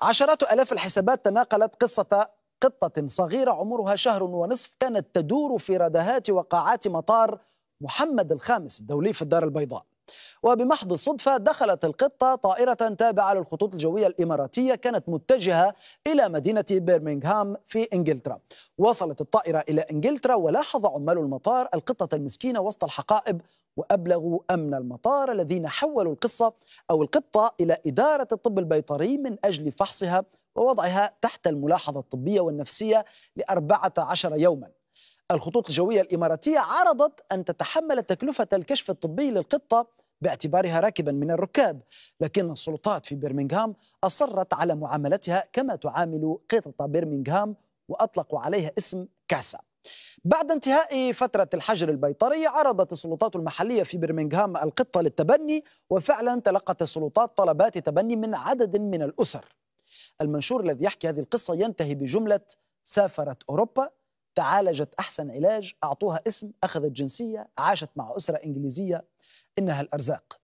عشرات ألاف الحسابات تناقلت قصة قطة صغيرة عمرها شهر ونصف كانت تدور في ردهات وقاعات مطار محمد الخامس الدولي في الدار البيضاء وبمحض الصدفة دخلت القطة طائرة تابعة للخطوط الجوية الإماراتية كانت متجهة إلى مدينة بيرمنغهام في إنجلترا وصلت الطائرة إلى إنجلترا ولاحظ عمال المطار القطة المسكينة وسط الحقائب وأبلغوا أمن المطار الذين حولوا القصة أو القطة إلى إدارة الطب البيطري من أجل فحصها ووضعها تحت الملاحظة الطبية والنفسية لأربعة عشر يوما الخطوط الجوية الإماراتية عرضت أن تتحمل تكلفة الكشف الطبي للقطة باعتبارها راكبا من الركاب لكن السلطات في برمنغهام أصرت على معاملتها كما تعامل قطة برمنغهام وأطلقوا عليها اسم كاسا بعد انتهاء فترة الحجر البيطري عرضت السلطات المحلية في برمنغهام القطة للتبني وفعلا تلقت السلطات طلبات تبني من عدد من الأسر المنشور الذي يحكي هذه القصة ينتهي بجملة سافرت أوروبا تعالجت أحسن علاج أعطوها اسم أخذت جنسية عاشت مع أسرة إنجليزية إنها الأرزاق